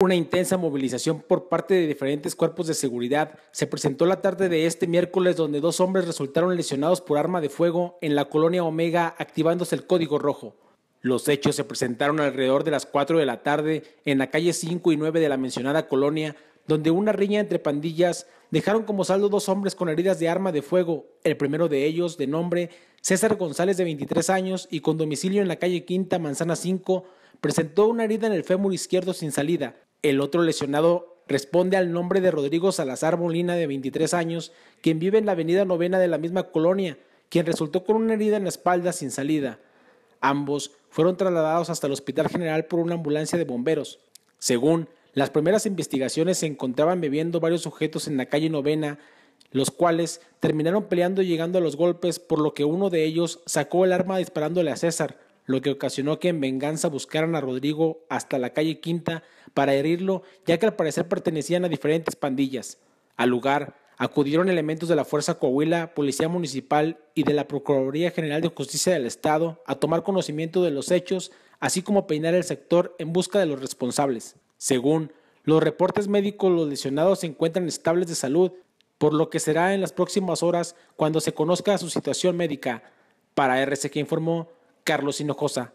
Una intensa movilización por parte de diferentes cuerpos de seguridad se presentó la tarde de este miércoles donde dos hombres resultaron lesionados por arma de fuego en la colonia Omega activándose el código rojo. Los hechos se presentaron alrededor de las 4 de la tarde en la calle 5 y 9 de la mencionada colonia, donde una riña entre pandillas dejaron como saldo dos hombres con heridas de arma de fuego, el primero de ellos de nombre César González de 23 años y con domicilio en la calle Quinta, Manzana 5, presentó una herida en el fémur izquierdo sin salida, el otro lesionado responde al nombre de Rodrigo Salazar Molina, de 23 años, quien vive en la avenida novena de la misma colonia, quien resultó con una herida en la espalda sin salida. Ambos fueron trasladados hasta el Hospital General por una ambulancia de bomberos. Según las primeras investigaciones, se encontraban bebiendo varios sujetos en la calle novena, los cuales terminaron peleando y llegando a los golpes, por lo que uno de ellos sacó el arma disparándole a César lo que ocasionó que en venganza buscaran a Rodrigo hasta la calle Quinta para herirlo, ya que al parecer pertenecían a diferentes pandillas. Al lugar acudieron elementos de la Fuerza Coahuila, Policía Municipal y de la Procuraduría General de Justicia del Estado a tomar conocimiento de los hechos, así como peinar el sector en busca de los responsables. Según los reportes médicos, los lesionados se encuentran estables de salud, por lo que será en las próximas horas cuando se conozca su situación médica. Para que informó Carlos Hinojosa.